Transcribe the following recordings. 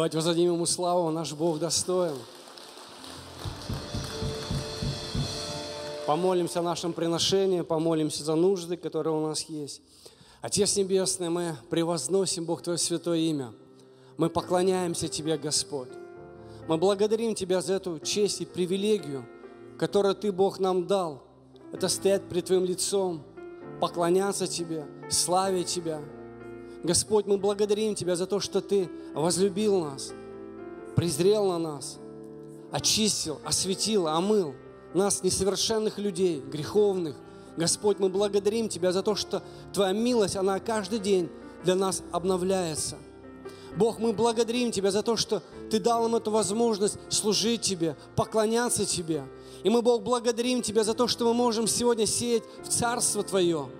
Давайте воздадим Ему славу, наш Бог достоин. Помолимся о нашем приношении, помолимся за нужды, которые у нас есть. Отец Небесный, мы превозносим, Бог, Твое святое имя. Мы поклоняемся Тебе, Господь. Мы благодарим Тебя за эту честь и привилегию, которую Ты, Бог, нам дал. Это стоять пред Твоим лицом, поклоняться Тебе, славить Тебя – Господь, мы благодарим Тебя за то, что Ты возлюбил нас, презрел на нас, очистил, осветил, омыл нас, несовершенных людей, греховных. Господь, мы благодарим Тебя за то, что Твоя милость, она каждый день для нас обновляется. Бог, мы благодарим Тебя за то, что Ты дал нам эту возможность служить Тебе, поклоняться Тебе. И мы, Бог, благодарим Тебя за то, что мы можем сегодня сеять в Царство Твое –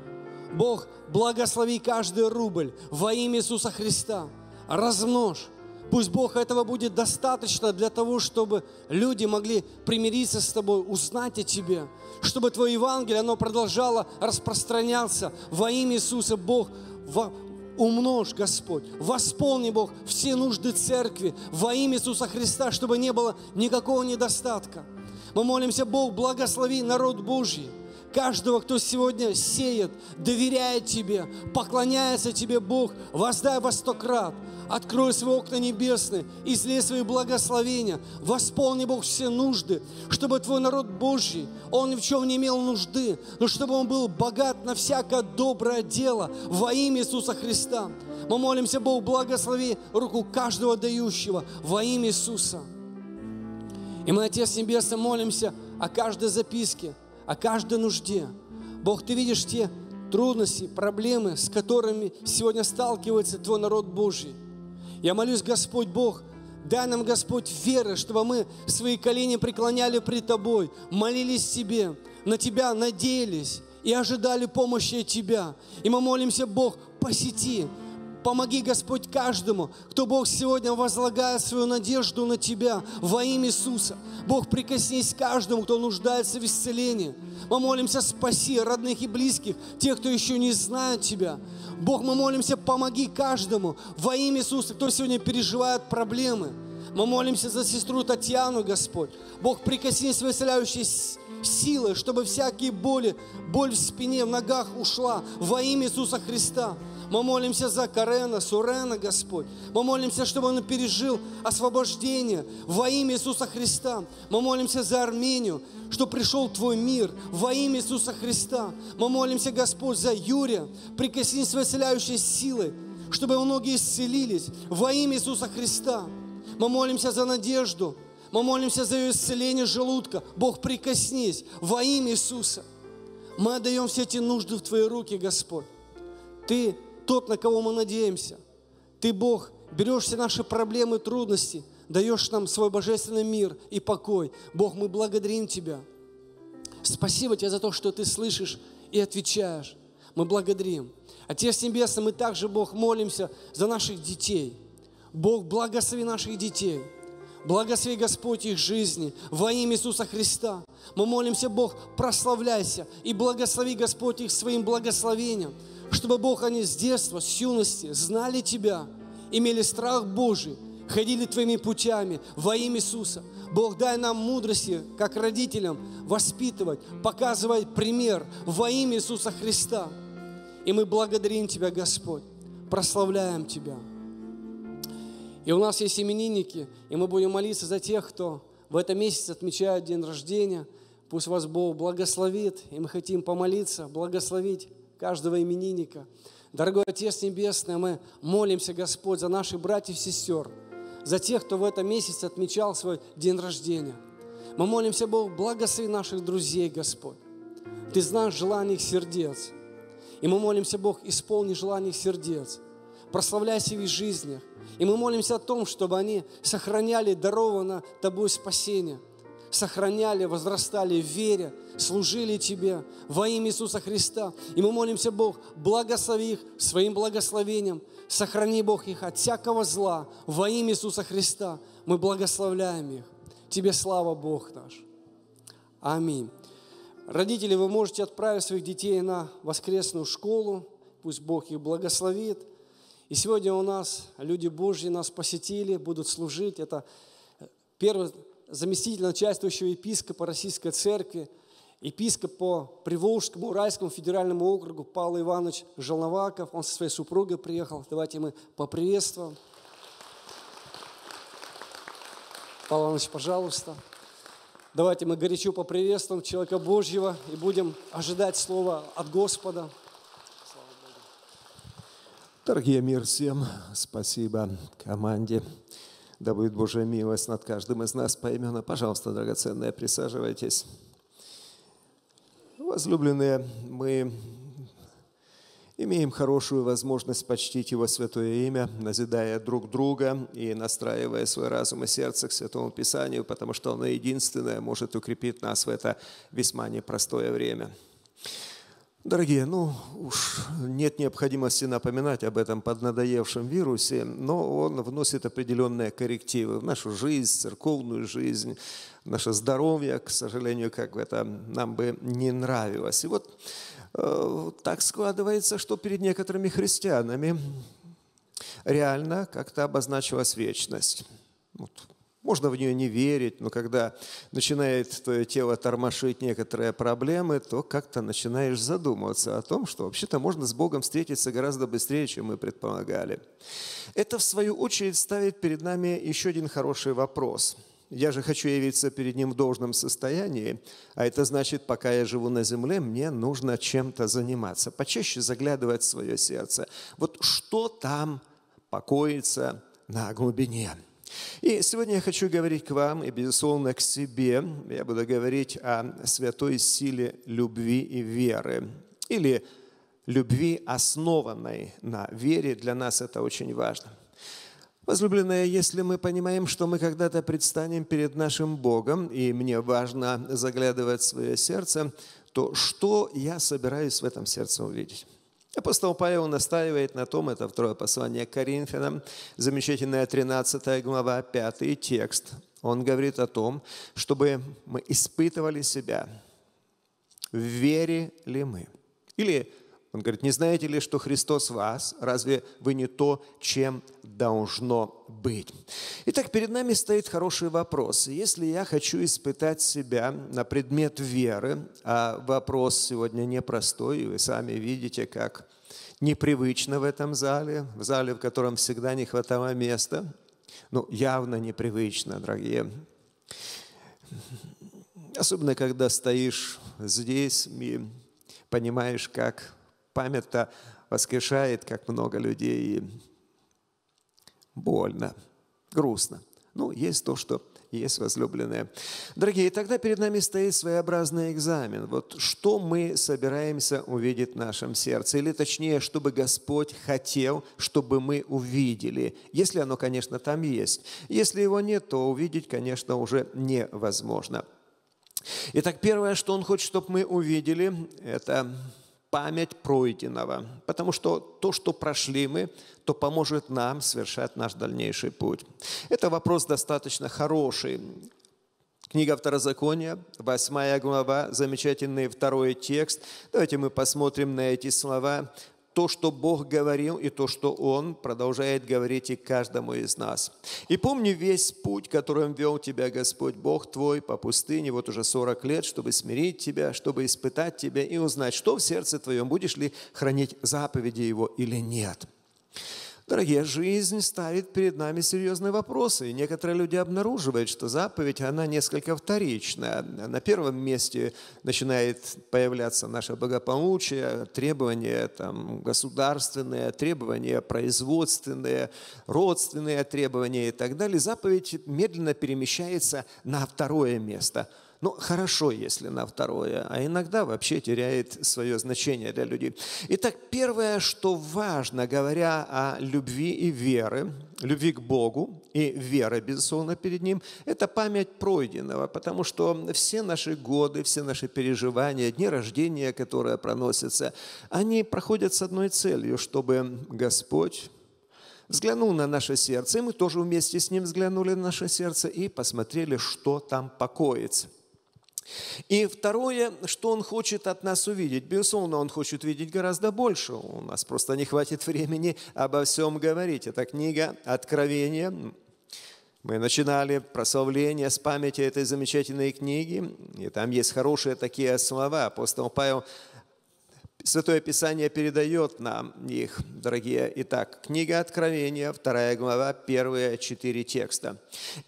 Бог, благослови каждый рубль во имя Иисуса Христа. Размножь. Пусть Бог этого будет достаточно для того, чтобы люди могли примириться с Тобой, узнать о Тебе, чтобы Твое Евангелие, оно продолжало распространяться во имя Иисуса. Бог, во, умножь, Господь, восполни, Бог, все нужды церкви во имя Иисуса Христа, чтобы не было никакого недостатка. Мы молимся, Бог, благослови народ Божий – каждого, кто сегодня сеет, доверяет Тебе, поклоняется Тебе, Бог, воздай во сто крат, открой свои окна небесные, излей свои благословения, восполни, Бог, все нужды, чтобы Твой народ Божий, он ни в чем не имел нужды, но чтобы он был богат на всякое доброе дело во имя Иисуса Христа. Мы молимся, Бог, благослови руку каждого дающего во имя Иисуса. И мы, Отец Небесный, молимся о каждой записке – о каждой нужде. Бог, ты видишь те трудности, проблемы, с которыми сегодня сталкивается Твой народ Божий. Я молюсь, Господь Бог, дай нам, Господь, веры, чтобы мы свои колени преклоняли пред Тобой, молились Тебе, на Тебя надеялись и ожидали помощи от Тебя. И мы молимся, Бог, посети Помоги, Господь, каждому, кто, Бог, сегодня возлагает свою надежду на Тебя во имя Иисуса. Бог, прикоснись каждому, кто нуждается в исцелении. Мы молимся, спаси родных и близких, тех, кто еще не знает Тебя. Бог, мы молимся, помоги каждому во имя Иисуса, кто сегодня переживает проблемы. Мы молимся за сестру Татьяну, Господь. Бог, прикоснись к исцеляющей силы, чтобы всякие боли, боль в спине, в ногах ушла во имя Иисуса Христа. Мы молимся за Карена, Сурена, Господь. Мы молимся, чтобы он пережил освобождение во имя Иисуса Христа. Мы молимся за Армению, что пришел Твой мир во имя Иисуса Христа. Мы молимся, Господь, за Юрия, прикоснись с исцеляющей силой, чтобы многие исцелились во имя Иисуса Христа. Мы молимся за надежду, мы молимся за ее исцеление желудка. Бог, прикоснись во имя Иисуса. Мы отдаем все эти нужды в Твои руки, Господь. Ты тот, на кого мы надеемся. Ты, Бог, берешь все наши проблемы, трудности, даешь нам свой божественный мир и покой. Бог, мы благодарим Тебя. Спасибо Тебе за то, что Ты слышишь и отвечаешь. Мы благодарим. Отец Небесный, мы также, Бог, молимся за наших детей. Бог, благослови наших детей. Благослови, Господь, их жизни во имя Иисуса Христа. Мы молимся, Бог, прославляйся и благослови, Господь, их своим благословением чтобы Бог они с детства, с юности знали Тебя, имели страх Божий, ходили Твоими путями во имя Иисуса. Бог, дай нам мудрости, как родителям, воспитывать, показывать пример во имя Иисуса Христа. И мы благодарим Тебя, Господь, прославляем Тебя. И у нас есть именинники, и мы будем молиться за тех, кто в этом месяце отмечает день рождения. Пусть вас Бог благословит, и мы хотим помолиться, благословить каждого именинника. Дорогой Отец Небесный, мы молимся, Господь, за наших братьев и сестер, за тех, кто в этом месяце отмечал свой день рождения. Мы молимся, Бог, благослови наших друзей, Господь. Ты знаешь желание их сердец. И мы молимся, Бог, исполни желание их сердец. Прославляйся в их жизнях. И мы молимся о том, чтобы они сохраняли даровано Тобой спасение – сохраняли, возрастали в вере, служили Тебе во имя Иисуса Христа. И мы молимся, Бог, благослови их своим благословением, сохрани, Бог, их от всякого зла во имя Иисуса Христа. Мы благословляем их. Тебе слава, Бог наш. Аминь. Родители, вы можете отправить своих детей на воскресную школу. Пусть Бог их благословит. И сегодня у нас люди Божьи нас посетили, будут служить. Это первый заместитель начальствующего епископа Российской Церкви, епископ по Приволжскому Уральскому федеральному округу Павел Иванович Желноваков. Он со своей супругой приехал. Давайте мы поприветствуем. Павел Иванович, пожалуйста. Давайте мы горячо поприветствуем человека Божьего и будем ожидать слова от Господа. Дорогие мир всем, спасибо команде. Да будет Божья милость над каждым из нас поименно. Пожалуйста, драгоценные, присаживайтесь. Возлюбленные, мы имеем хорошую возможность почтить Его святое имя, назидая друг друга и настраивая свой разум и сердце к Святому Писанию, потому что оно единственное может укрепить нас в это весьма непростое время. Дорогие, ну уж нет необходимости напоминать об этом поднадоевшем вирусе, но он вносит определенные коррективы в нашу жизнь, церковную жизнь, наше здоровье, к сожалению, как бы это нам бы не нравилось. И вот э, так складывается, что перед некоторыми христианами реально как-то обозначилась вечность. Вот можно в нее не верить, но когда начинает твое тело тормошить некоторые проблемы, то как-то начинаешь задумываться о том, что вообще-то можно с Богом встретиться гораздо быстрее, чем мы предполагали. Это, в свою очередь, ставит перед нами еще один хороший вопрос. Я же хочу явиться перед Ним в должном состоянии, а это значит, пока я живу на земле, мне нужно чем-то заниматься, почаще заглядывать в свое сердце. Вот что там покоится на глубине – и сегодня я хочу говорить к вам и, безусловно, к себе. Я буду говорить о святой силе любви и веры. Или любви, основанной на вере. Для нас это очень важно. Возлюбленные, если мы понимаем, что мы когда-то предстанем перед нашим Богом, и мне важно заглядывать в свое сердце, то что я собираюсь в этом сердце увидеть? Апостол Павел настаивает на том, это второе послание к Коринфянам, замечательная 13 глава, 5 текст. Он говорит о том, чтобы мы испытывали себя, в вере ли мы. Или он говорит, не знаете ли, что Христос вас? Разве вы не то, чем должно быть? Итак, перед нами стоит хороший вопрос. Если я хочу испытать себя на предмет веры, а вопрос сегодня непростой, и вы сами видите, как непривычно в этом зале, в зале, в котором всегда не хватало места, ну, явно непривычно, дорогие. Особенно, когда стоишь здесь и понимаешь, как память-то воскрешает, как много людей, больно, грустно. Ну, есть то, что есть возлюбленные. Дорогие, тогда перед нами стоит своеобразный экзамен. Вот что мы собираемся увидеть в нашем сердце, или точнее, чтобы Господь хотел, чтобы мы увидели, если оно, конечно, там есть. Если его нет, то увидеть, конечно, уже невозможно. Итак, первое, что Он хочет, чтобы мы увидели, это память пройденного, потому что то, что прошли мы, то поможет нам совершать наш дальнейший путь. Это вопрос достаточно хороший. Книга Второзакония, 8 глава, замечательный второй текст. Давайте мы посмотрим на эти слова то, что Бог говорил, и то, что Он продолжает говорить и каждому из нас. И помни весь путь, которым вел тебя Господь Бог твой по пустыне, вот уже 40 лет, чтобы смирить тебя, чтобы испытать тебя и узнать, что в сердце твоем, будешь ли хранить заповеди Его или нет. Дорогие, жизнь ставит перед нами серьезные вопросы, и некоторые люди обнаруживают, что заповедь, она несколько вторична. На первом месте начинает появляться наше благополучие, требования там, государственные, требования производственные, родственные требования и так далее. Заповедь медленно перемещается на второе место – ну, хорошо, если на второе, а иногда вообще теряет свое значение для людей. Итак, первое, что важно, говоря о любви и веры, любви к Богу и веры, безусловно, перед Ним, это память пройденного, потому что все наши годы, все наши переживания, дни рождения, которые проносятся, они проходят с одной целью, чтобы Господь взглянул на наше сердце, и мы тоже вместе с ним взглянули на наше сердце и посмотрели, что там покоится. И второе, что он хочет от нас увидеть. Безусловно, он хочет видеть гораздо больше. У нас просто не хватит времени обо всем говорить. Это книга «Откровение». Мы начинали прославление с памяти этой замечательной книги. И там есть хорошие такие слова. Апостол Павел Святое Писание передает нам их, дорогие. Итак, книга Откровения, вторая глава, первые четыре текста.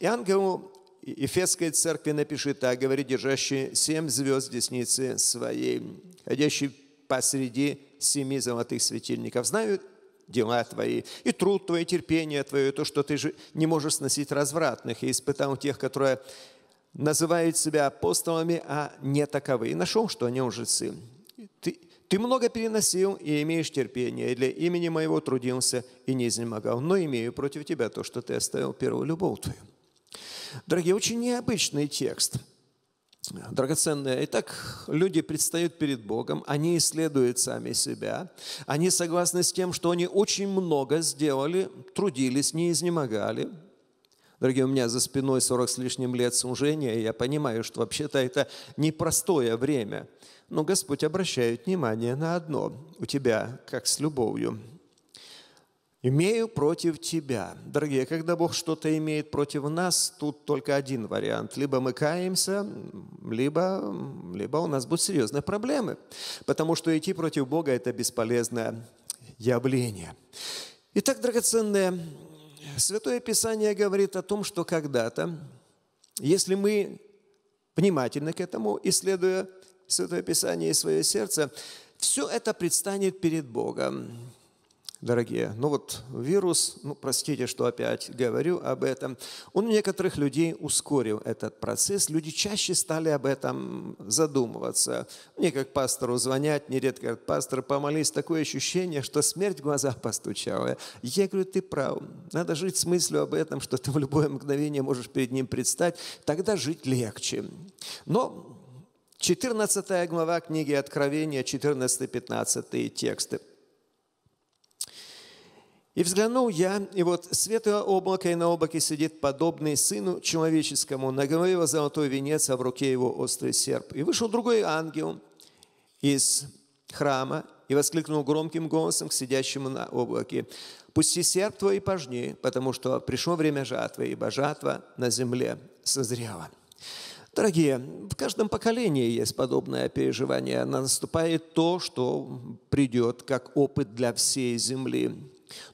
И ангелу Ефесской церкви напиши так, говорит, держащий семь звезд десницы своей, ходящий посреди семи золотых светильников. Знают дела твои, и труд твой, и терпение твое, и то, что ты же не можешь сносить развратных, и испытал тех, которые называют себя апостолами, а не таковы. И нашел, что они лжецы. Ты, ты много переносил и имеешь терпение, и для имени моего трудился и не изнемогал, но имею против тебя то, что ты оставил первую любовь твою. Дорогие, очень необычный текст – драгоценные. Итак, люди предстают перед Богом, они исследуют сами себя, они согласны с тем, что они очень много сделали, трудились, не изнемогали. Дорогие, у меня за спиной 40 с лишним лет служения, и я понимаю, что вообще-то это непростое время. Но Господь обращает внимание на одно. У тебя, как с любовью, Имею против тебя. Дорогие, когда Бог что-то имеет против нас, тут только один вариант. Либо мы каемся, либо, либо у нас будут серьезные проблемы. Потому что идти против Бога – это бесполезное явление. Итак, драгоценное Святое Писание говорит о том, что когда-то, если мы внимательны к этому, исследуя Святое Писание и свое сердце, все это предстанет перед Богом дорогие. Ну вот вирус, ну простите, что опять говорю об этом, он у некоторых людей ускорил этот процесс. Люди чаще стали об этом задумываться. Мне как пастору звонят, нередко говорят, пастор, помолись, такое ощущение, что смерть в глаза постучала. Я говорю, ты прав. Надо жить с мыслью об этом, что ты в любое мгновение можешь перед ним предстать. Тогда жить легче. Но 14 глава книги Откровения, 14-15 тексты. И взглянул я, и вот светлое облако, и на облаке сидит подобный сыну человеческому, на голове его золотой венец, а в руке его острый серп. И вышел другой ангел из храма и воскликнул громким голосом к сидящему на облаке, «Пусти серп твой и пожни, потому что пришло время жатвы, ибо жатва на земле созрела». Дорогие, в каждом поколении есть подобное переживание. Наступает то, что придет как опыт для всей земли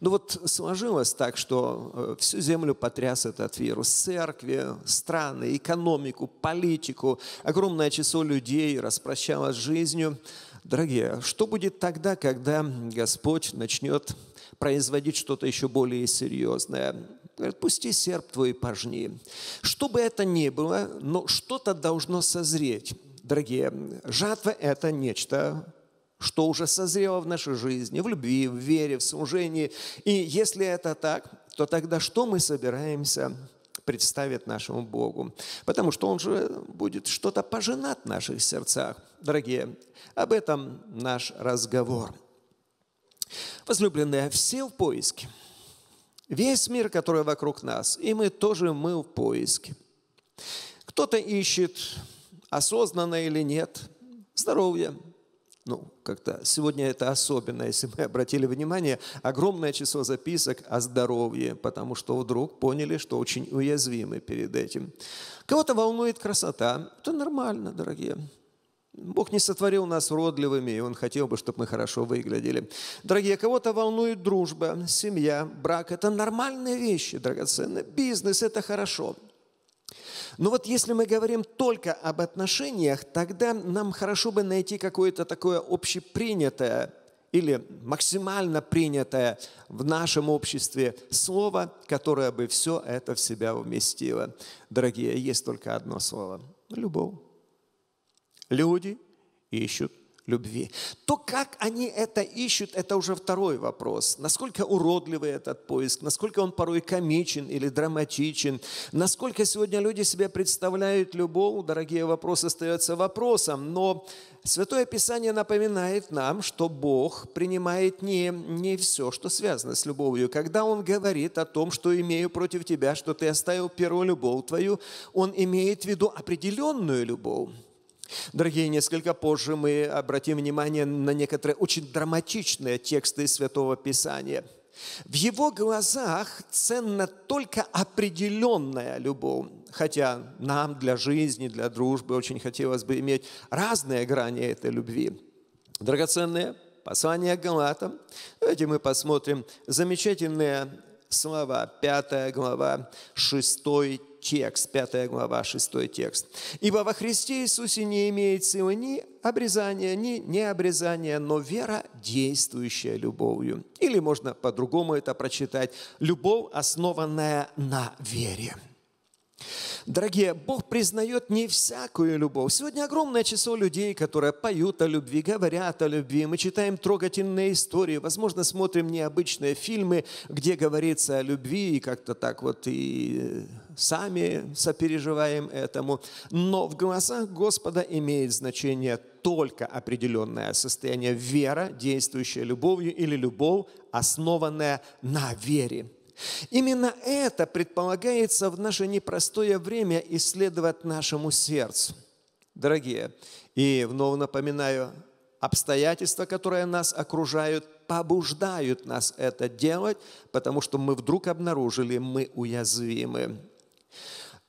ну вот сложилось так, что э, всю землю потряс этот вирус. Церкви, страны, экономику, политику. Огромное число людей распрощалось с жизнью. Дорогие, что будет тогда, когда Господь начнет производить что-то еще более серьезное? Говорит, пусти серп твой пожни. Что бы это ни было, но что-то должно созреть. Дорогие, жатва – это нечто что уже созрело в нашей жизни, в любви, в вере, в служении. И если это так, то тогда что мы собираемся представить нашему Богу. Потому что Он же будет что-то пожинать в наших сердцах. Дорогие, об этом наш разговор. Возлюбленные, все в поиске. Весь мир, который вокруг нас, и мы тоже мы в поиске. Кто-то ищет, осознанно или нет, здоровье, ну, как-то сегодня это особенно, если мы обратили внимание, огромное число записок о здоровье, потому что вдруг поняли, что очень уязвимы перед этим. Кого-то волнует красота. Это нормально, дорогие. Бог не сотворил нас уродливыми, и Он хотел бы, чтобы мы хорошо выглядели. Дорогие, кого-то волнует дружба, семья, брак. Это нормальные вещи, драгоценные. Бизнес – это хорошо. Но ну вот если мы говорим только об отношениях, тогда нам хорошо бы найти какое-то такое общепринятое или максимально принятое в нашем обществе слово, которое бы все это в себя вместило. Дорогие, есть только одно слово – любовь. Люди ищут любви. То, как они это ищут, это уже второй вопрос. Насколько уродливый этот поиск, насколько он порой комичен или драматичен, насколько сегодня люди себе представляют любовь, дорогие вопросы остаются вопросом, но Святое Писание напоминает нам, что Бог принимает не, не все, что связано с любовью. Когда Он говорит о том, что имею против тебя, что ты оставил первую любовь твою, Он имеет в виду определенную любовь Дорогие, несколько позже мы обратим внимание на некоторые очень драматичные тексты Святого Писания. В его глазах ценна только определенная любовь, хотя нам для жизни, для дружбы очень хотелось бы иметь разные грани этой любви. Драгоценные послание к Галатам. Давайте мы посмотрим замечательные слова, 5 глава, 6 текст, 5 глава, 6 текст. «Ибо во Христе Иисусе не имеет силы ни обрезания, ни необрезания, но вера, действующая любовью». Или можно по-другому это прочитать. «Любовь, основанная на вере». Дорогие, Бог признает не всякую любовь. Сегодня огромное число людей, которые поют о любви, говорят о любви. Мы читаем трогательные истории, возможно, смотрим необычные фильмы, где говорится о любви, и как-то так вот и э, сами сопереживаем этому. Но в глазах Господа имеет значение только определенное состояние вера, действующая любовью, или любовь, основанная на вере. Именно это предполагается в наше непростое время исследовать нашему сердцу. Дорогие, и вновь напоминаю, обстоятельства, которые нас окружают, побуждают нас это делать, потому что мы вдруг обнаружили, мы уязвимы.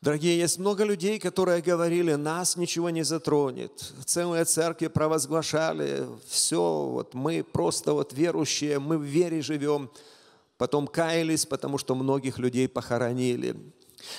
Дорогие, есть много людей, которые говорили, нас ничего не затронет. Целые церкви провозглашали, все, вот мы просто вот верующие, мы в вере живем потом каялись, потому что многих людей похоронили.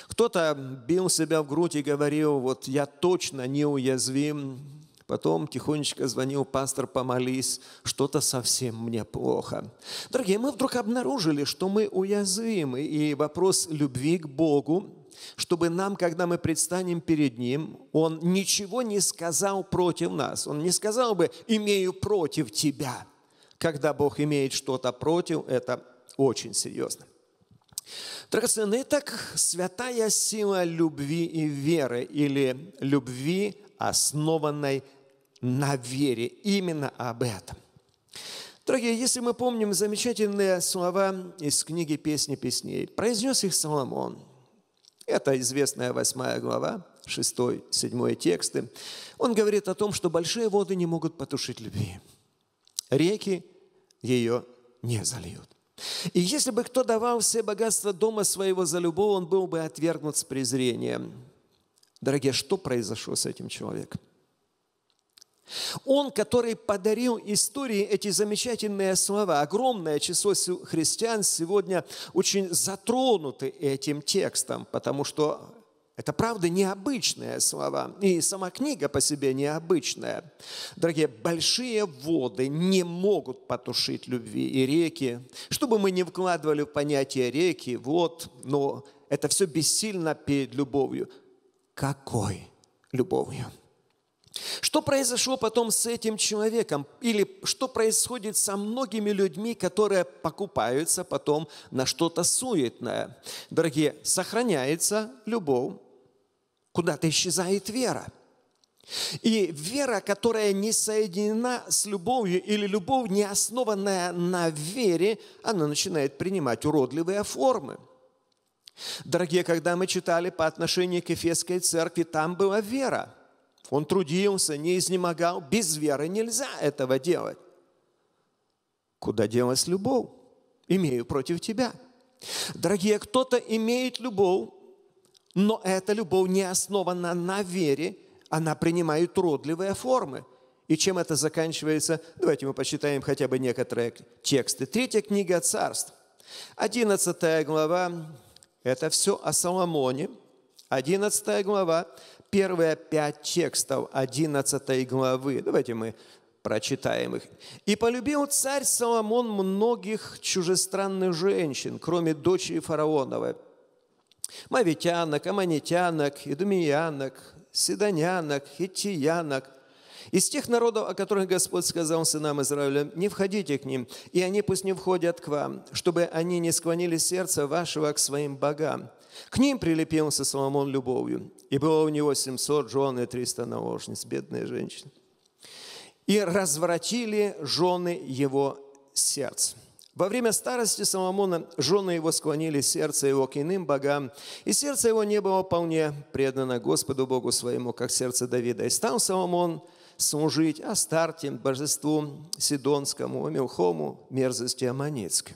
Кто-то бил себя в грудь и говорил, вот я точно не уязвим. Потом тихонечко звонил пастор, помолись, что-то совсем мне плохо. Дорогие, мы вдруг обнаружили, что мы уязвимы, и вопрос любви к Богу чтобы нам, когда мы предстанем перед Ним, Он ничего не сказал против нас. Он не сказал бы «имею против тебя». Когда Бог имеет что-то против, это очень серьезно. Драгоценные, ну так святая сила любви и веры или любви, основанной на вере. Именно об этом. Дорогие, если мы помним замечательные слова из книги «Песни песней», произнес их Соломон. Это известная восьмая глава, шестой, 7 тексты. Он говорит о том, что большие воды не могут потушить любви. Реки ее не зальют. И если бы кто давал все богатства дома своего за любовь, он был бы отвергнут с презрением. Дорогие, а что произошло с этим человеком? Он, который подарил истории эти замечательные слова, огромное число христиан сегодня очень затронуты этим текстом, потому что это, правда, необычные слова. И сама книга по себе необычная. Дорогие, большие воды не могут потушить любви и реки. Что бы мы ни вкладывали в понятие реки, вот, но это все бессильно перед любовью. Какой любовью? Что произошло потом с этим человеком? Или что происходит со многими людьми, которые покупаются потом на что-то суетное? Дорогие, сохраняется любовь, куда-то исчезает вера. И вера, которая не соединена с любовью, или любовь, не основанная на вере, она начинает принимать уродливые формы. Дорогие, когда мы читали по отношению к Эфесской церкви, там была вера. Он трудился, не изнемогал. Без веры нельзя этого делать. Куда делась любовь? Имею против тебя. Дорогие, кто-то имеет любовь, но эта любовь не основана на вере, она принимает родливые формы. И чем это заканчивается? Давайте мы посчитаем хотя бы некоторые тексты. Третья книга царств. одиннадцатая глава, это все о Соломоне. Одиннадцатая глава, первые пять текстов одиннадцатой главы. Давайте мы прочитаем их. «И полюбил царь Соломон многих чужестранных женщин, кроме дочери фараоновой мавитянок, аманитянок, идумиянок, сидонянок, хитчиянок – из тех народов, о которых Господь сказал сынам Израиля, не входите к ним, и они пусть не входят к вам, чтобы они не склонили сердце вашего к своим богам. К ним прилепился Соломон любовью, и было у него 700 жен и 300 наложниц, бедные женщины. И развратили жены его сердце. Во время старости Соломона жены его склонили сердце его к иным богам, и сердце его не было вполне предано Господу Богу своему, как сердце Давида. И стал Соломон служить Астарте, божеству Сидонскому, Мелхому мерзости Аманицкой.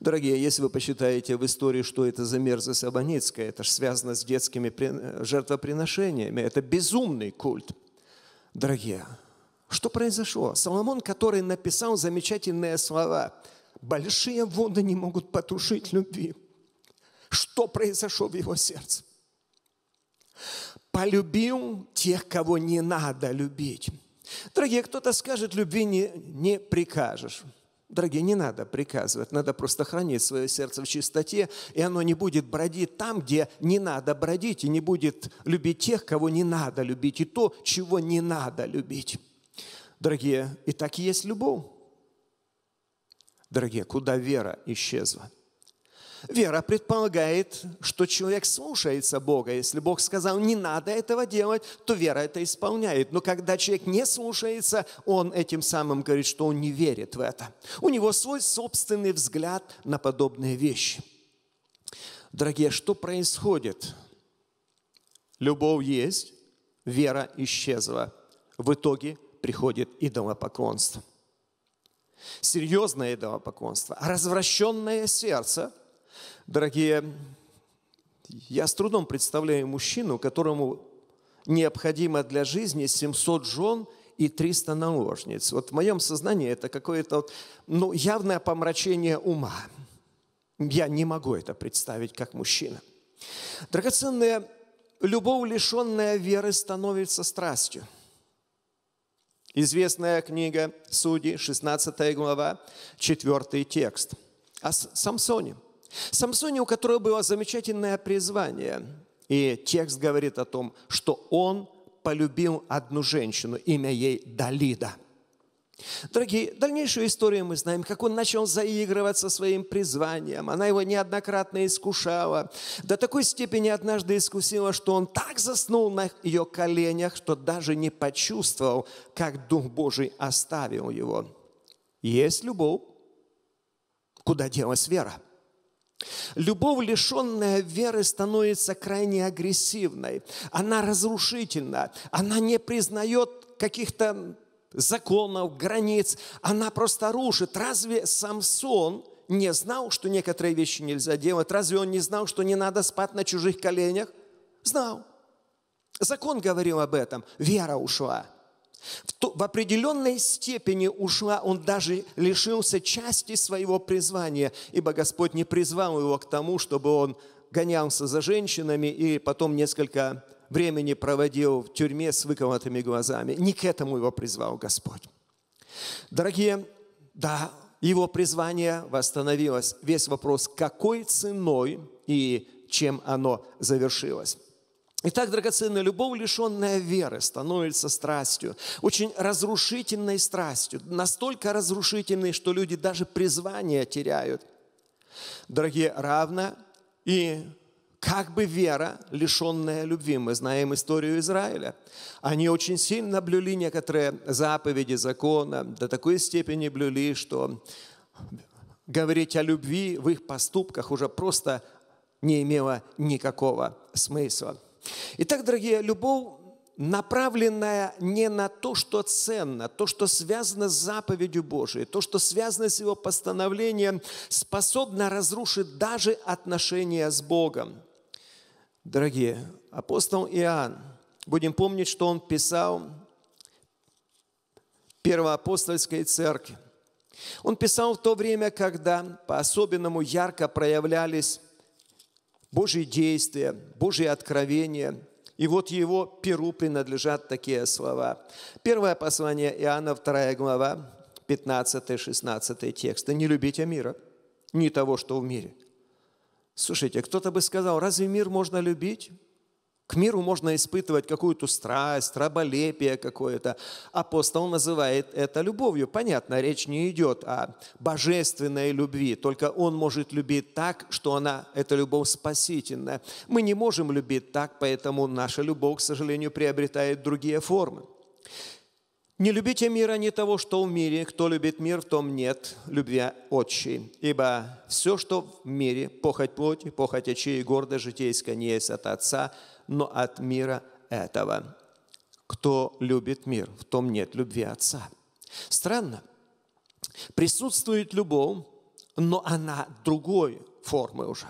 Дорогие, если вы посчитаете в истории, что это за мерзость Абаницкая, это же связано с детскими жертвоприношениями, это безумный культ. Дорогие, что произошло? Соломон, который написал замечательные слова – Большие воды не могут потушить любви. Что произошло в его сердце? Полюбил тех, кого не надо любить. Дорогие, кто-то скажет, любви не, не прикажешь. Дорогие, не надо приказывать, надо просто хранить свое сердце в чистоте, и оно не будет бродить там, где не надо бродить, и не будет любить тех, кого не надо любить, и то, чего не надо любить. Дорогие, и так и есть любовь дорогие, куда вера исчезла. Вера предполагает, что человек слушается Бога. Если Бог сказал, не надо этого делать, то вера это исполняет. Но когда человек не слушается, он этим самым говорит, что он не верит в это. У него свой собственный взгляд на подобные вещи. Дорогие, что происходит? Любовь есть, вера исчезла. В итоге приходит идолопоклонство серьезное идолопоклонство, а развращенное сердце, дорогие, я с трудом представляю мужчину, которому необходимо для жизни 700 жен и 300 наложниц. Вот в моем сознании это какое-то ну, явное помрачение ума. Я не могу это представить как мужчина. Драгоценная любовь, лишенная веры, становится страстью – Известная книга Судей, 16 глава, 4 текст. О Самсоне. Самсоне, у которого было замечательное призвание. И текст говорит о том, что он полюбил одну женщину, имя ей Далида – Дорогие, дальнейшую историю мы знаем, как он начал заигрывать со своим призванием. Она его неоднократно искушала. До такой степени однажды искусила, что он так заснул на ее коленях, что даже не почувствовал, как Дух Божий оставил его. Есть любовь. Куда делась вера? Любовь, лишенная веры, становится крайне агрессивной. Она разрушительна. Она не признает каких-то законов, границ, она просто рушит. Разве Самсон не знал, что некоторые вещи нельзя делать? Разве он не знал, что не надо спать на чужих коленях? Знал. Закон говорил об этом. Вера ушла. В, то, в определенной степени ушла, он даже лишился части своего призвания, ибо Господь не призвал его к тому, чтобы он гонялся за женщинами и потом несколько времени проводил в тюрьме с выколотыми глазами. Не к этому его призвал Господь. Дорогие, да, его призвание восстановилось. Весь вопрос, какой ценой и чем оно завершилось. Итак, драгоценная любовь, лишенная веры, становится страстью, очень разрушительной страстью, настолько разрушительной, что люди даже призвание теряют. Дорогие, равно и как бы вера, лишенная любви. Мы знаем историю Израиля. Они очень сильно блюли некоторые заповеди закона, до такой степени блюли, что говорить о любви в их поступках уже просто не имело никакого смысла. Итак, дорогие, любовь направленная не на то, что ценно, то, что связано с заповедью Божией, то, что связано с Его постановлением, способна разрушить даже отношения с Богом дорогие, апостол Иоанн, будем помнить, что он писал первоапостольской церкви. Он писал в то время, когда по-особенному ярко проявлялись Божьи действия, Божьи откровения. И вот его перу принадлежат такие слова. Первое послание Иоанна, 2 глава, 15-16 текста. «Не любите мира, ни того, что в мире, Слушайте, кто-то бы сказал, разве мир можно любить? К миру можно испытывать какую-то страсть, раболепие какое-то. Апостол называет это любовью. Понятно, речь не идет о божественной любви. Только он может любить так, что она, эта любовь спасительная. Мы не можем любить так, поэтому наша любовь, к сожалению, приобретает другие формы. Не любите мира, ни того, что в мире. Кто любит мир, в том нет любви отчей. Ибо все, что в мире, похоть плоти, похоть очей и гордость житейская, не есть от Отца, но от мира этого. Кто любит мир, в том нет любви Отца. Странно. Присутствует любовь, но она другой формы уже.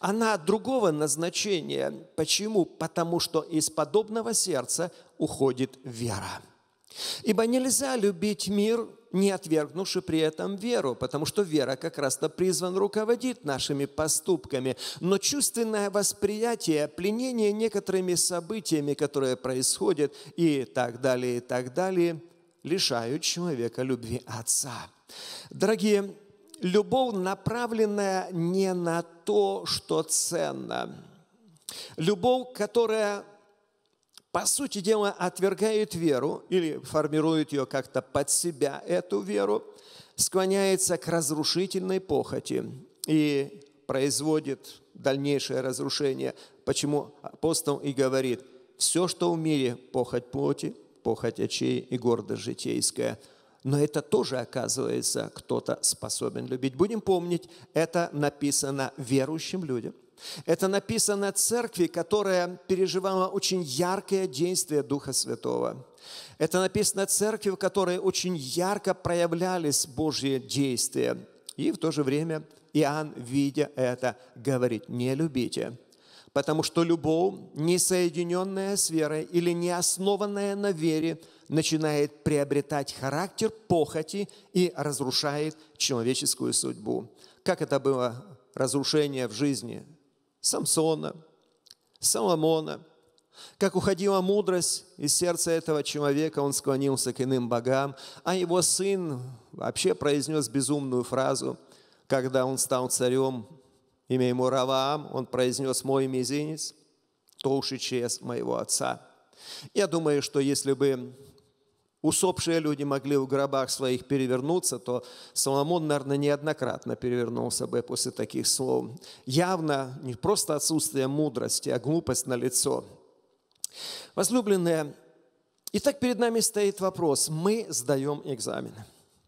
Она другого назначения. Почему? Потому что из подобного сердца уходит вера. Ибо нельзя любить мир, не отвергнувши при этом веру, потому что вера как раз-то призван руководить нашими поступками. Но чувственное восприятие, пленение некоторыми событиями, которые происходят и так далее, и так далее, лишают человека любви Отца. Дорогие, любовь, направленная не на то, что ценно. Любовь, которая по сути дела, отвергает веру или формирует ее как-то под себя, эту веру, склоняется к разрушительной похоти и производит дальнейшее разрушение. Почему апостол и говорит, все, что в мире, похоть плоти, похоть очей и гордость житейская. Но это тоже, оказывается, кто-то способен любить. Будем помнить, это написано верующим людям – это написано о церкви, которая переживала очень яркое действие Духа Святого. Это написано о церкви, в которой очень ярко проявлялись Божьи действия. И в то же время Иоанн, видя это, говорит, не любите. Потому что любовь, не соединенная с верой или не основанная на вере, начинает приобретать характер похоти и разрушает человеческую судьбу. Как это было разрушение в жизни Самсона, Соломона. Как уходила мудрость из сердца этого человека, он склонился к иным богам, а его сын вообще произнес безумную фразу, когда он стал царем, имя ему Раваам, он произнес «мой мизинец толще чрез моего отца». Я думаю, что если бы усопшие люди могли в гробах своих перевернуться, то Соломон, наверное, неоднократно перевернулся бы после таких слов. Явно не просто отсутствие мудрости, а глупость на лицо. Возлюбленные, итак, перед нами стоит вопрос. Мы сдаем экзамены.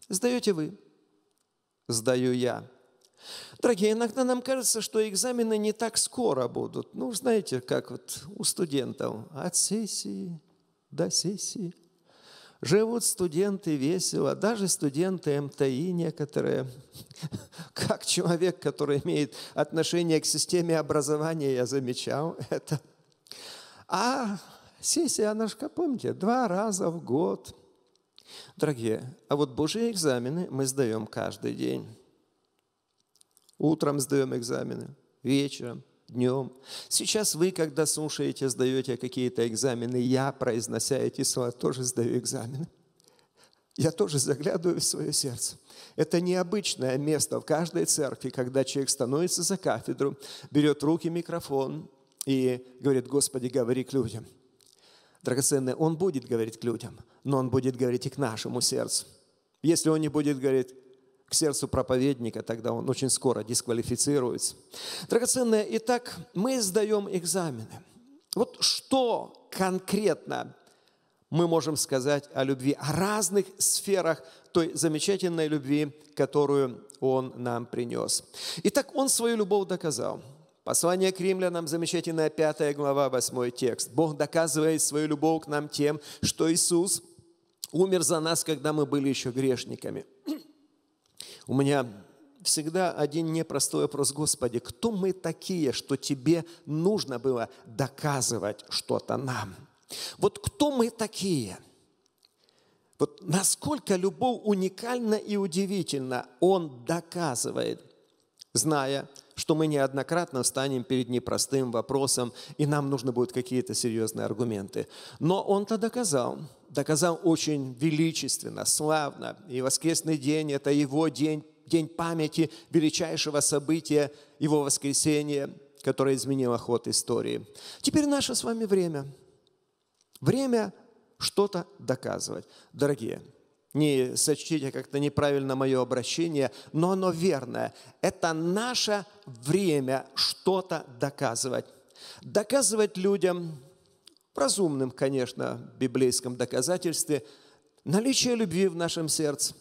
Сдаете вы, сдаю я. Дорогие, иногда нам кажется, что экзамены не так скоро будут. Ну, знаете, как вот у студентов. От сессии до сессии, Живут студенты весело, даже студенты МТИ некоторые. Как человек, который имеет отношение к системе образования, я замечал это. А сессия, она же, помните, два раза в год. Дорогие, а вот Божьи экзамены мы сдаем каждый день. Утром сдаем экзамены, вечером – днем. Сейчас вы, когда слушаете, сдаете какие-то экзамены, я, произнося эти слова, тоже сдаю экзамены. Я тоже заглядываю в свое сердце. Это необычное место в каждой церкви, когда человек становится за кафедру, берет в руки микрофон и говорит, Господи, говори к людям. Драгоценное, он будет говорить к людям, но он будет говорить и к нашему сердцу. Если он не будет говорить, к сердцу проповедника, тогда он очень скоро дисквалифицируется. Драгоценное, итак, мы сдаем экзамены. Вот что конкретно мы можем сказать о любви, о разных сферах той замечательной любви, которую Он нам принес. Итак, Он свою любовь доказал. Послание к римлянам, замечательная 5 глава, 8 текст. Бог доказывает свою любовь к нам тем, что Иисус умер за нас, когда мы были еще грешниками. У меня всегда один непростой вопрос, Господи, кто мы такие, что Тебе нужно было доказывать что-то нам? Вот кто мы такие? Вот насколько любовь уникальна и удивительна, Он доказывает, зная, что мы неоднократно встанем перед непростым вопросом, и нам нужно будут какие-то серьезные аргументы. Но Он-то доказал – доказал очень величественно, славно. И воскресный день – это его день, день памяти величайшего события, его воскресения, которое изменило ход истории. Теперь наше с вами время. Время что-то доказывать. Дорогие, не сочтите как-то неправильно мое обращение, но оно верное. Это наше время что-то доказывать. Доказывать людям, в конечно, библейском доказательстве, наличие любви в нашем сердце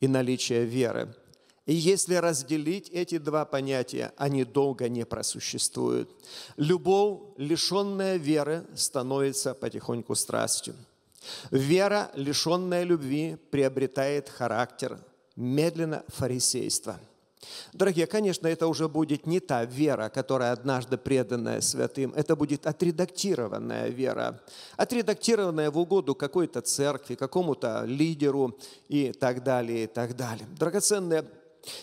и наличие веры. И если разделить эти два понятия, они долго не просуществуют. Любовь, лишенная веры, становится потихоньку страстью. Вера, лишенная любви, приобретает характер медленно фарисейства – Дорогие, конечно, это уже будет не та вера, которая однажды преданная святым. Это будет отредактированная вера. Отредактированная в угоду какой-то церкви, какому-то лидеру и так далее, и так далее. Драгоценные,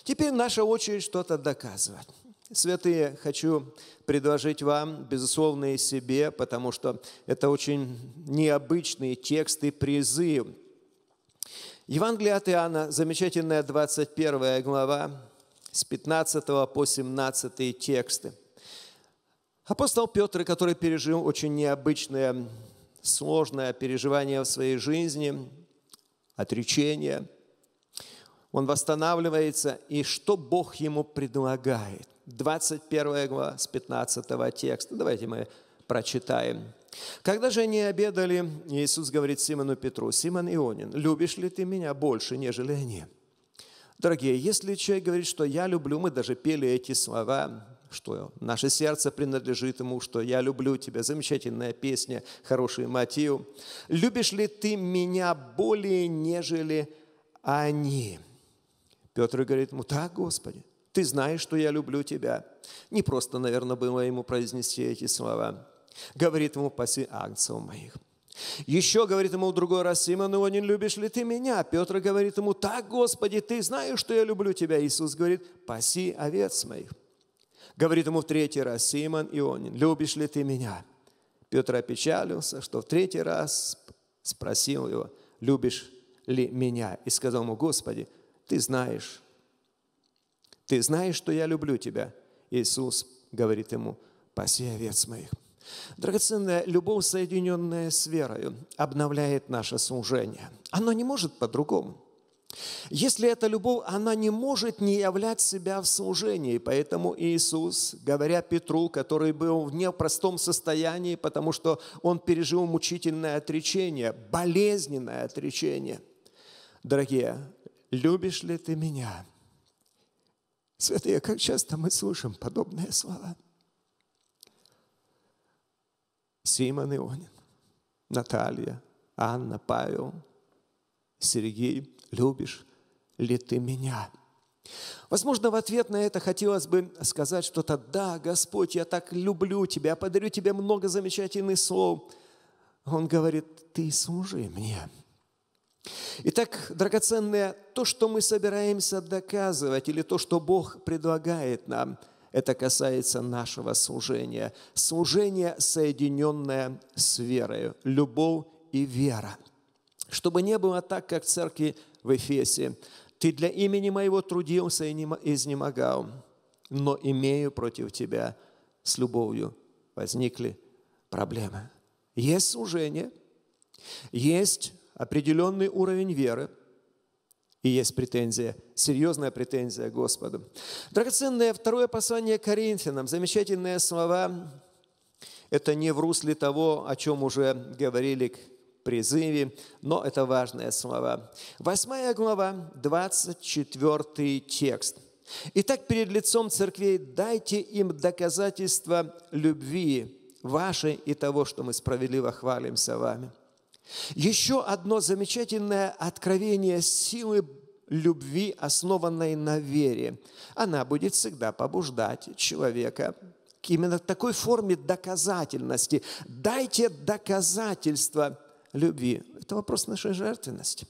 теперь наша очередь что-то доказывать. Святые, хочу предложить вам, безусловно, и себе, потому что это очень необычные тексты, призыв. Евангелие от Иоанна, замечательная 21 глава, с 15 по 17 тексты. Апостол Петр, который пережил очень необычное, сложное переживание в своей жизни, отречение, он восстанавливается, и что Бог ему предлагает? 21 глава с 15 текста. Давайте мы прочитаем. Когда же они обедали, Иисус говорит Симону Петру, «Симон Ионин, любишь ли ты меня больше, нежели они?» Дорогие, если человек говорит, что «я люблю», мы даже пели эти слова, что наше сердце принадлежит ему, что «я люблю тебя», замечательная песня, хороший мотив. «Любишь ли ты меня более, нежели они?» Петр говорит ему, «Да, Господи, ты знаешь, что я люблю тебя». Не просто, наверное, было ему произнести эти слова. Говорит ему, «Паси Ангелов моих». Еще говорит ему в другой раз Симон не любишь ли ты меня? Петр говорит ему, так, Господи, ты знаешь, что я люблю тебя. Иисус говорит, паси овец моих. Говорит ему в третий раз Симон Ионин, любишь ли ты меня? Петр опечалился, что в третий раз спросил его, любишь ли меня? И сказал ему, Господи, ты знаешь, ты знаешь, что я люблю тебя. Иисус говорит ему, паси овец моих. Драгоценная любовь, соединенная с верою, обновляет наше служение. Оно не может по-другому. Если эта любовь, она не может не являть себя в служении. Поэтому Иисус, говоря Петру, который был в непростом состоянии, потому что он пережил мучительное отречение, болезненное отречение. Дорогие, любишь ли ты меня? Святые, как часто мы слышим подобные слова – Симон Ионин, Наталья, Анна, Павел, Сергей, любишь ли ты меня? Возможно, в ответ на это хотелось бы сказать что-то, да, Господь, я так люблю Тебя, подарю Тебе много замечательных слов. Он говорит, ты служи мне. Итак, драгоценное, то, что мы собираемся доказывать, или то, что Бог предлагает нам – это касается нашего служения. Служение, соединенное с верою. Любовь и вера. Чтобы не было так, как в церкви в Эфесе. «Ты для имени моего трудился и изнемогал, но имею против тебя с любовью возникли проблемы». Есть служение, есть определенный уровень веры – и есть претензия, серьезная претензия к Господу. Драгоценное второе послание Коринфянам, замечательные слова. Это не в русле того, о чем уже говорили к призыве, но это важные слова. Восьмая глава, 24 текст. «Итак, перед лицом церквей дайте им доказательство любви вашей и того, что мы справедливо хвалимся вами». Еще одно замечательное откровение силы любви, основанной на вере. Она будет всегда побуждать человека к именно такой форме доказательности. Дайте доказательства любви. Это вопрос нашей жертвенности.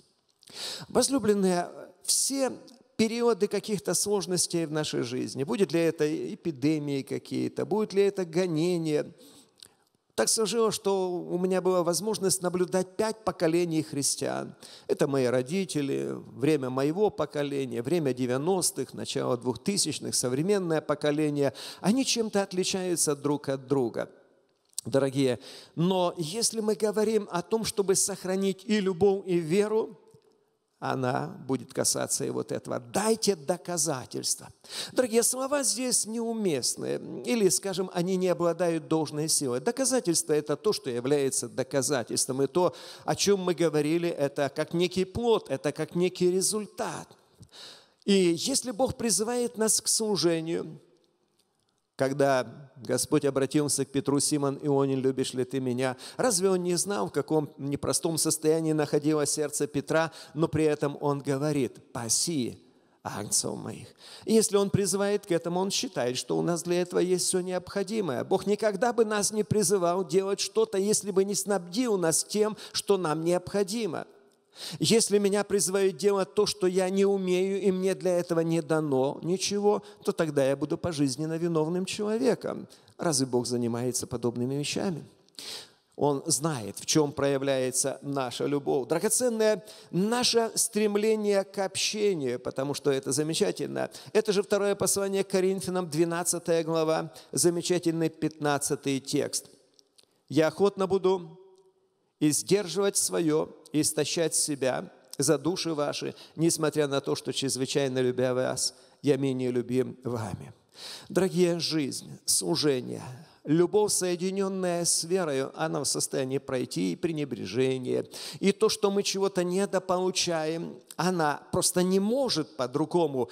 Возлюбленные, все периоды каких-то сложностей в нашей жизни, будет ли это эпидемии какие-то, будет ли это гонения – так сложилось, что у меня была возможность наблюдать пять поколений христиан. Это мои родители, время моего поколения, время 90-х, начало 2000-х, современное поколение. Они чем-то отличаются друг от друга. Дорогие, но если мы говорим о том, чтобы сохранить и любовь, и веру, она будет касаться и вот этого. Дайте доказательства. Дорогие, слова здесь неуместны, или, скажем, они не обладают должной силой. Доказательство – это то, что является доказательством, и то, о чем мы говорили, это как некий плод, это как некий результат. И если Бог призывает нас к служению – когда Господь обратился к Петру, Симон и Ионин, любишь ли ты меня? Разве он не знал, в каком непростом состоянии находилось сердце Петра, но при этом он говорит, паси агнцев моих. И если он призывает к этому, он считает, что у нас для этого есть все необходимое. Бог никогда бы нас не призывал делать что-то, если бы не снабдил нас тем, что нам необходимо – если меня призывают делать то, что я не умею, и мне для этого не дано ничего, то тогда я буду пожизненно виновным человеком. Разве Бог занимается подобными вещами? Он знает, в чем проявляется наша любовь. Драгоценное наше стремление к общению, потому что это замечательно. Это же второе послание к Коринфянам, 12 глава, замечательный 15 текст. «Я охотно буду и сдерживать свое, и истощать себя за души ваши, несмотря на то, что чрезвычайно любя вас, я менее любим вами». Дорогие, жизнь, служение, любовь, соединенная с верою, она в состоянии пройти и пренебрежение. И то, что мы чего-то недополучаем, она просто не может по-другому.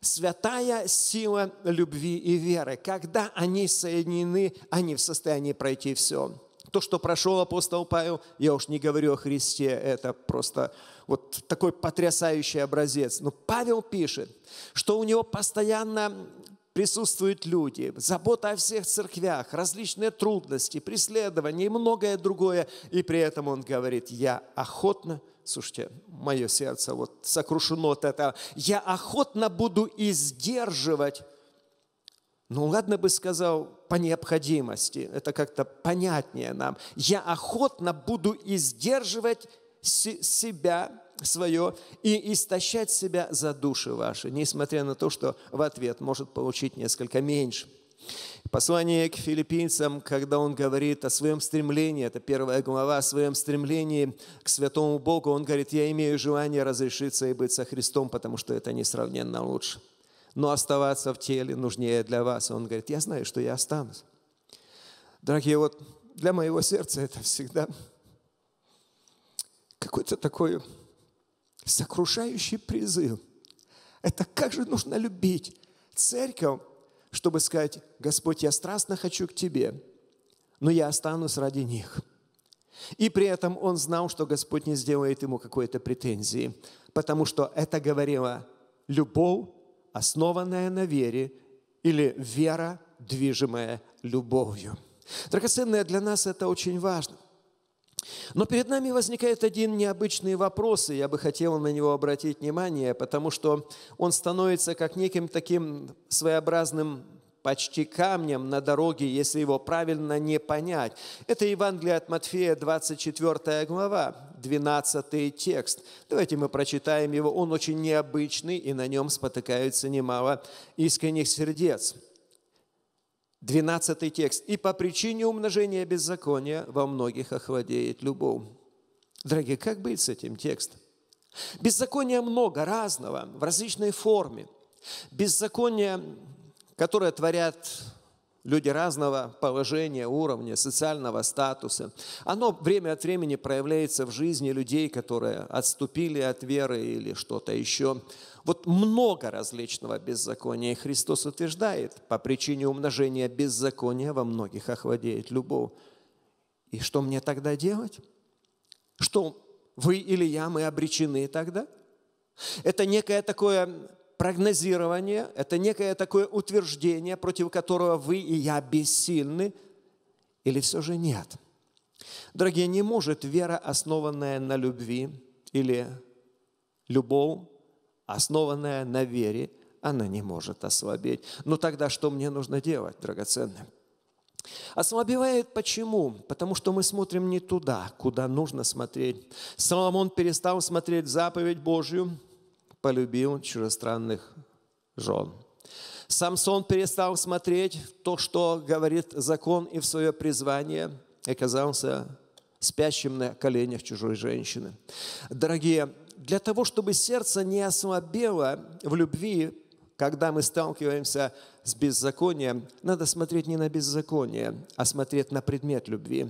Святая сила любви и веры, когда они соединены, они в состоянии пройти все то, что прошел апостол Павел, я уж не говорю о Христе, это просто вот такой потрясающий образец. Но Павел пишет, что у него постоянно присутствуют люди, забота о всех церквях, различные трудности, преследования и многое другое. И при этом он говорит, я охотно, слушайте, мое сердце вот сокрушено от этого, я охотно буду издерживать ну, ладно бы сказал, по необходимости, это как-то понятнее нам. Я охотно буду издерживать себя, свое, и истощать себя за души ваши, несмотря на то, что в ответ может получить несколько меньше. Послание к филиппийцам, когда он говорит о своем стремлении, это первая глава, о своем стремлении к святому Богу, он говорит, я имею желание разрешиться и быть со Христом, потому что это несравненно лучше но оставаться в теле нужнее для вас. Он говорит, я знаю, что я останусь. Дорогие, вот для моего сердца это всегда какой-то такой сокрушающий призыв. Это как же нужно любить церковь, чтобы сказать, Господь, я страстно хочу к Тебе, но я останусь ради них. И при этом он знал, что Господь не сделает ему какой-то претензии, потому что это говорило любовь основанная на вере, или вера, движимая любовью. Драгоценное для нас это очень важно. Но перед нами возникает один необычный вопрос, и я бы хотел на него обратить внимание, потому что он становится как неким таким своеобразным почти камнем на дороге, если его правильно не понять. Это Евангелие от Матфея, 24 глава. 12 текст. Давайте мы прочитаем его. Он очень необычный, и на нем спотыкаются немало искренних сердец. 12 текст. «И по причине умножения беззакония во многих охладеет любовь». Дорогие, как быть с этим текстом? Беззакония много разного, в различной форме. Беззакония, которое творят люди разного положения, уровня, социального статуса. Оно время от времени проявляется в жизни людей, которые отступили от веры или что-то еще. Вот много различного беззакония. И Христос утверждает, по причине умножения беззакония во многих охладеет любовь. И что мне тогда делать? Что вы или я, мы обречены тогда? Это некое такое прогнозирование, это некое такое утверждение, против которого вы и я бессильны, или все же нет? Дорогие, не может вера, основанная на любви, или любовь, основанная на вере, она не может ослабеть. Но ну тогда что мне нужно делать, драгоценным? Ослабевает почему? Потому что мы смотрим не туда, куда нужно смотреть. Соломон перестал смотреть заповедь Божью, полюбил чужестранных жен. Самсон перестал смотреть то, что говорит закон и в свое призвание, и оказался спящим на коленях чужой женщины. Дорогие, для того, чтобы сердце не ослабело в любви, когда мы сталкиваемся с беззаконием, надо смотреть не на беззаконие, а смотреть на предмет любви,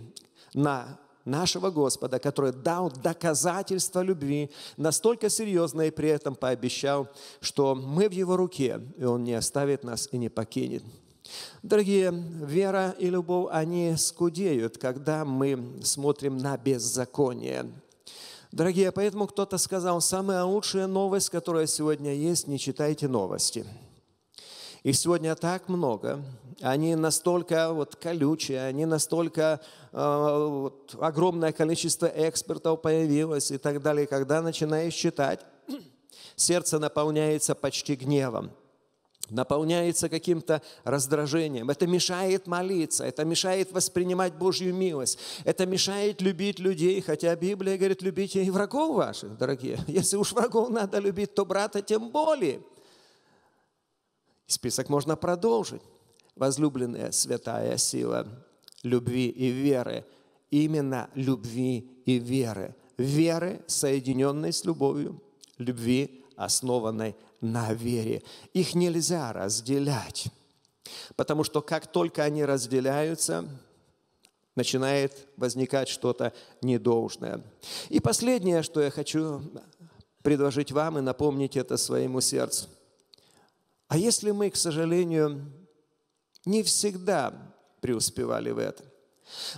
на нашего Господа, который дал доказательство любви, настолько серьезное и при этом пообещал, что мы в Его руке, и Он не оставит нас и не покинет. Дорогие, вера и любовь, они скудеют, когда мы смотрим на беззаконие. Дорогие, поэтому кто-то сказал, самая лучшая новость, которая сегодня есть, не читайте новости – их сегодня так много, они настолько вот колючие, они настолько э, вот, огромное количество экспертов появилось и так далее. Когда начинаешь читать, сердце наполняется почти гневом наполняется каким-то раздражением. Это мешает молиться, это мешает воспринимать Божью милость, это мешает любить людей, хотя Библия говорит, любите и врагов ваших, дорогие. Если уж врагов надо любить, то брата тем более. Список можно продолжить. Возлюбленная святая сила любви и веры. Именно любви и веры. Веры, соединенной с любовью. Любви, основанной на вере. Их нельзя разделять. Потому что как только они разделяются, начинает возникать что-то недолжное. И последнее, что я хочу предложить вам и напомнить это своему сердцу. А если мы, к сожалению, не всегда преуспевали в этом?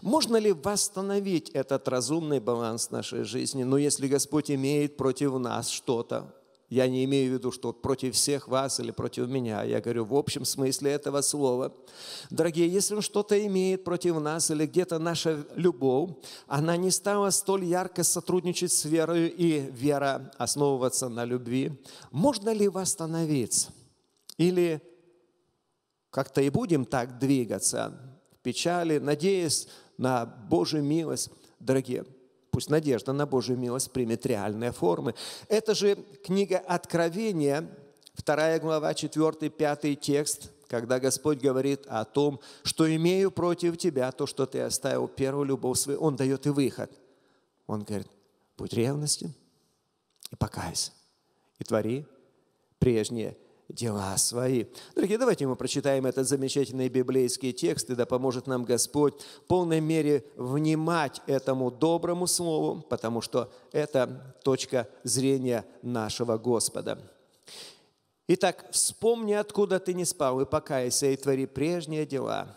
Можно ли восстановить этот разумный баланс нашей жизни? Но ну, если Господь имеет против нас что-то, я не имею в виду, что против всех вас или против меня. Я говорю в общем смысле этого слова. Дорогие, если он что-то имеет против нас или где-то наша любовь, она не стала столь ярко сотрудничать с верою и вера основываться на любви, можно ли восстановиться? Или как-то и будем так двигаться в печали, надеясь на Божью милость, дорогие. Пусть надежда на Божью милость примет реальные формы. Это же книга Откровения, 2 глава, 4, 5 текст, когда Господь говорит о том, что имею против тебя то, что ты оставил первую любовь свою, Он дает и выход. Он говорит, будь ревностен и покайся, и твори прежнее дела свои. Дорогие, давайте мы прочитаем этот замечательный библейский текст, и да поможет нам Господь в полной мере внимать этому доброму слову, потому что это точка зрения нашего Господа. Итак, вспомни, откуда ты не спал, и покайся, и твори прежние дела.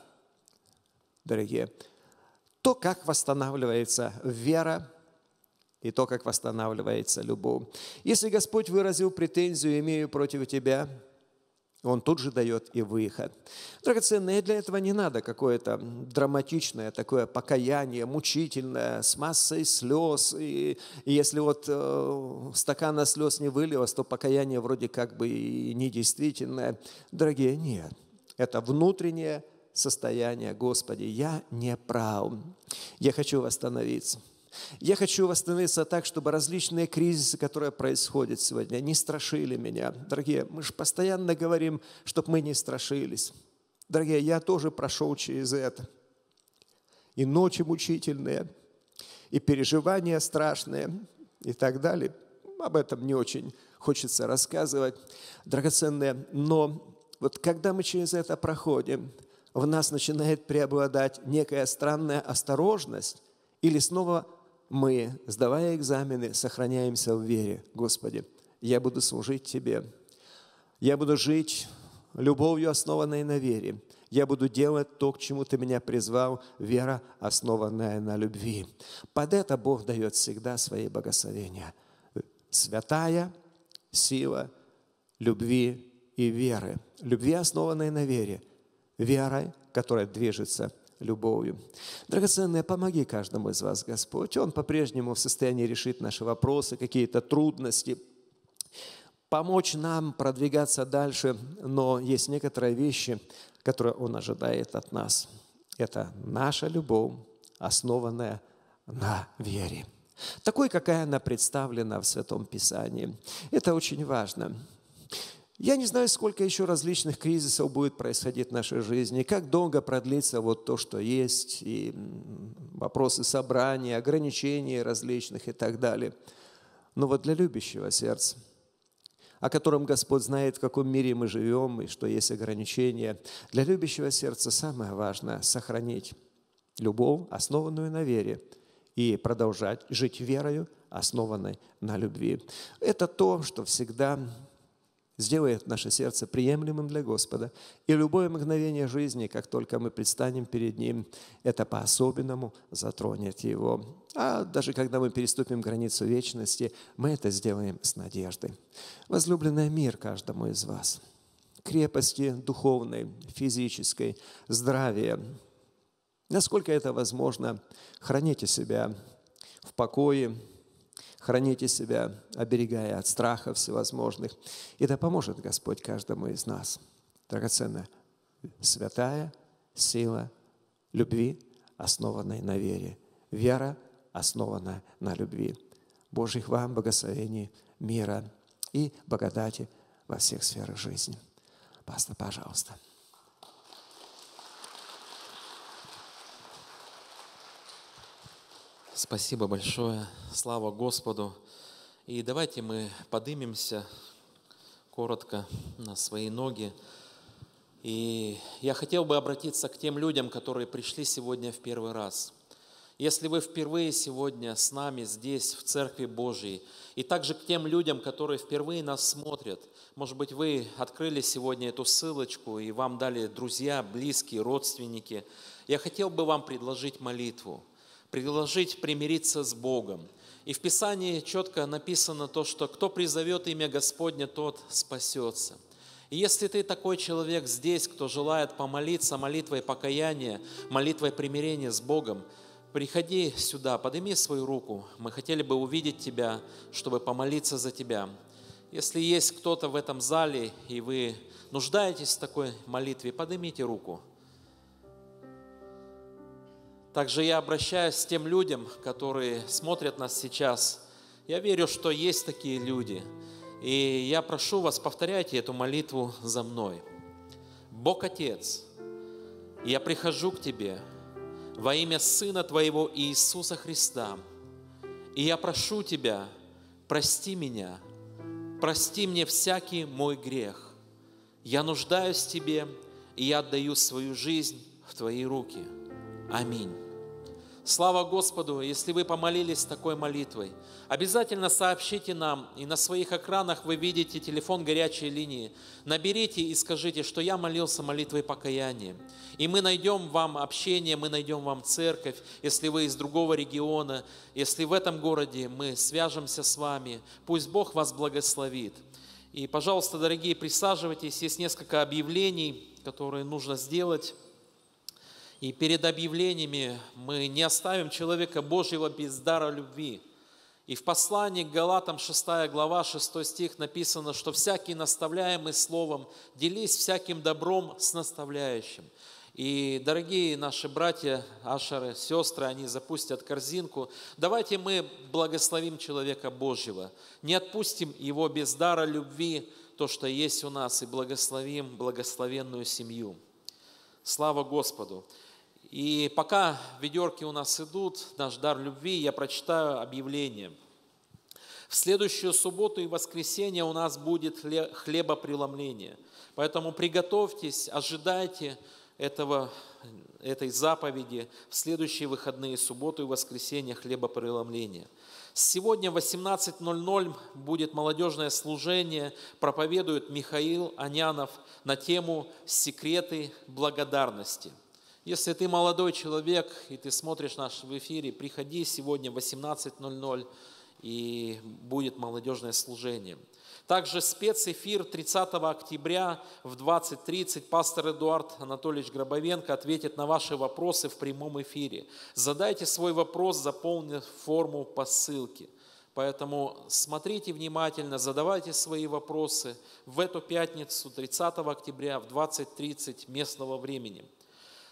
Дорогие, то, как восстанавливается вера, и то, как восстанавливается любовь. Если Господь выразил претензию, имею против тебя, он тут же дает и выход. Драгоценное, для этого не надо какое-то драматичное такое покаяние, мучительное, с массой слез. И, и если вот э, стакана слез не вылилось, то покаяние вроде как бы и недействительное. Дорогие, нет. Это внутреннее состояние, Господи, я не прав. Я хочу восстановиться. Я хочу восстановиться так, чтобы различные кризисы, которые происходят сегодня, не страшили меня. Дорогие, мы же постоянно говорим, чтобы мы не страшились. Дорогие, я тоже прошел через это. И ночи мучительные, и переживания страшные, и так далее. Об этом не очень хочется рассказывать, драгоценные. Но вот когда мы через это проходим, в нас начинает преобладать некая странная осторожность или снова мы, сдавая экзамены, сохраняемся в вере. Господи, я буду служить Тебе. Я буду жить любовью, основанной на вере. Я буду делать то, к чему Ты меня призвал, вера, основанная на любви. Под это Бог дает всегда свои благословения. Святая сила любви и веры. Любви, основанной на вере. Верой, которая движется любовью. Драгоценное, помоги каждому из вас, Господь. Он по-прежнему в состоянии решить наши вопросы, какие-то трудности, помочь нам продвигаться дальше, но есть некоторые вещи, которые Он ожидает от нас. Это наша любовь, основанная на вере такой, какая она представлена в Святом Писании. Это очень важно. Я не знаю, сколько еще различных кризисов будет происходить в нашей жизни, как долго продлится вот то, что есть, и вопросы собрания, ограничения, различных и так далее. Но вот для любящего сердца – о котором Господь знает, в каком мире мы живем и что есть ограничения. Для любящего сердца самое важное – сохранить любовь, основанную на вере, и продолжать жить верою, основанной на любви. Это то, что всегда сделает наше сердце приемлемым для Господа. И любое мгновение жизни, как только мы предстанем перед Ним, это по-особенному затронет Его. А даже когда мы переступим границу вечности, мы это сделаем с надеждой. Возлюбленный мир каждому из вас. Крепости духовной, физической, здравия. Насколько это возможно, храните себя в покое, Храните себя, оберегая от страхов всевозможных. И да поможет Господь каждому из нас. Драгоценная, святая сила любви, основанной на вере. Вера, основанная на любви. Божьих вам благословений, мира и благодати во всех сферах жизни. Паста, пожалуйста. Спасибо большое. Слава Господу. И давайте мы подымемся коротко на свои ноги. И я хотел бы обратиться к тем людям, которые пришли сегодня в первый раз. Если вы впервые сегодня с нами здесь, в Церкви Божьей, и также к тем людям, которые впервые нас смотрят, может быть, вы открыли сегодня эту ссылочку, и вам дали друзья, близкие, родственники, я хотел бы вам предложить молитву предложить примириться с Богом. И в Писании четко написано то, что кто призовет имя Господня, тот спасется. И если ты такой человек здесь, кто желает помолиться молитвой покаяния, молитвой примирения с Богом, приходи сюда, подними свою руку. Мы хотели бы увидеть тебя, чтобы помолиться за тебя. Если есть кто-то в этом зале, и вы нуждаетесь в такой молитве, поднимите руку – также я обращаюсь к тем людям, которые смотрят нас сейчас. Я верю, что есть такие люди. И я прошу вас, повторяйте эту молитву за мной. Бог Отец, я прихожу к Тебе во имя Сына Твоего Иисуса Христа. И я прошу Тебя, прости меня, прости мне всякий мой грех. Я нуждаюсь в Тебе, и я отдаю свою жизнь в Твои руки – Аминь. Слава Господу, если вы помолились такой молитвой, обязательно сообщите нам, и на своих экранах вы видите телефон горячей линии. Наберите и скажите, что я молился молитвой покаяния. И мы найдем вам общение, мы найдем вам церковь, если вы из другого региона, если в этом городе мы свяжемся с вами. Пусть Бог вас благословит. И, пожалуйста, дорогие, присаживайтесь, есть несколько объявлений, которые нужно сделать. И перед объявлениями мы не оставим человека Божьего без дара любви. И в послании к Галатам 6 глава 6 стих написано, что всякий наставляемый словом, делись всяким добром с наставляющим. И, дорогие наши братья, ашары, сестры, они запустят корзинку. Давайте мы благословим человека Божьего. Не отпустим его без дара любви, то, что есть у нас, и благословим благословенную семью. Слава Господу! И пока ведерки у нас идут, наш дар любви, я прочитаю объявление. В следующую субботу и воскресенье у нас будет хлебопреломление. Поэтому приготовьтесь, ожидайте этого, этой заповеди в следующие выходные, субботу и воскресенье хлебопреломление. Сегодня в 18.00 будет молодежное служение, проповедует Михаил Анянов на тему «Секреты благодарности». Если ты молодой человек, и ты смотришь наш в эфире, приходи сегодня в 18.00, и будет молодежное служение. Также спецэфир 30 октября в 20.30 пастор Эдуард Анатольевич Гробовенко ответит на ваши вопросы в прямом эфире. Задайте свой вопрос, заполнив форму по ссылке. Поэтому смотрите внимательно, задавайте свои вопросы в эту пятницу 30 октября в 20.30 местного времени.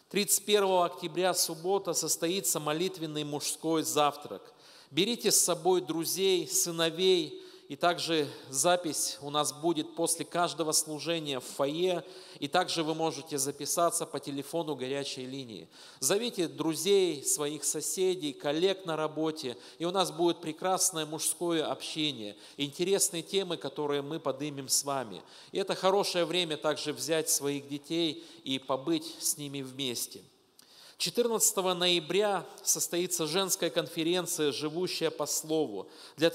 31 октября, суббота, состоится молитвенный мужской завтрак. Берите с собой друзей, сыновей, и также запись у нас будет после каждого служения в фойе. И также вы можете записаться по телефону горячей линии. Зовите друзей, своих соседей, коллег на работе. И у нас будет прекрасное мужское общение. Интересные темы, которые мы поднимем с вами. И это хорошее время также взять своих детей и побыть с ними вместе. 14 ноября состоится женская конференция «Живущая по слову». Для,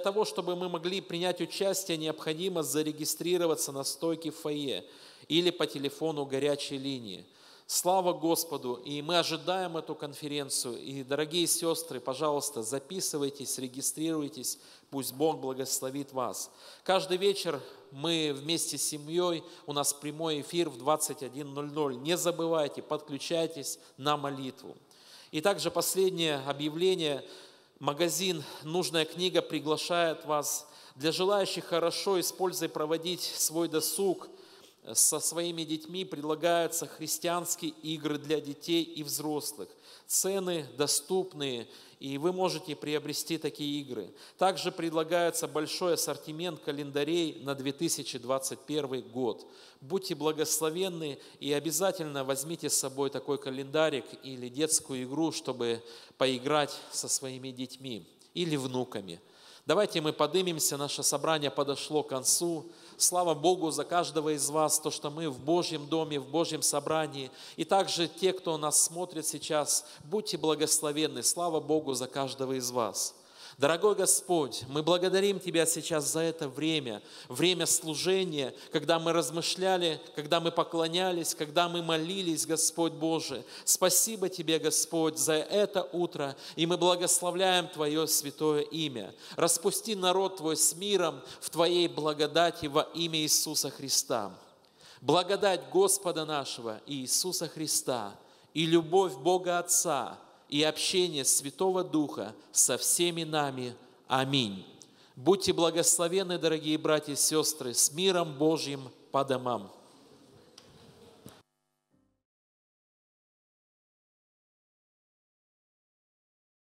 того, чтобы мы могли принять участие, необходимо зарегистрироваться на стойке в фойе или по телефону горячей линии – Слава Господу! И мы ожидаем эту конференцию. И, дорогие сестры, пожалуйста, записывайтесь, регистрируйтесь. Пусть Бог благословит вас. Каждый вечер мы вместе с семьей, у нас прямой эфир в 21.00. Не забывайте, подключайтесь на молитву. И также последнее объявление. Магазин «Нужная книга» приглашает вас для желающих хорошо, используя проводить свой досуг – со своими детьми предлагаются христианские игры для детей и взрослых. Цены доступные, и вы можете приобрести такие игры. Также предлагается большой ассортимент календарей на 2021 год. Будьте благословенны и обязательно возьмите с собой такой календарик или детскую игру, чтобы поиграть со своими детьми или внуками. Давайте мы поднимемся, наше собрание подошло к концу. Слава Богу за каждого из вас, то, что мы в Божьем доме, в Божьем собрании. И также те, кто нас смотрит сейчас, будьте благословенны. Слава Богу за каждого из вас. Дорогой Господь, мы благодарим Тебя сейчас за это время, время служения, когда мы размышляли, когда мы поклонялись, когда мы молились, Господь Божий. Спасибо Тебе, Господь, за это утро, и мы благословляем Твое святое имя. Распусти народ Твой с миром в Твоей благодати во имя Иисуса Христа. Благодать Господа нашего Иисуса Христа и любовь Бога Отца – и общение Святого Духа со всеми нами. Аминь. Будьте благословены, дорогие братья и сестры, с миром Божьим по домам.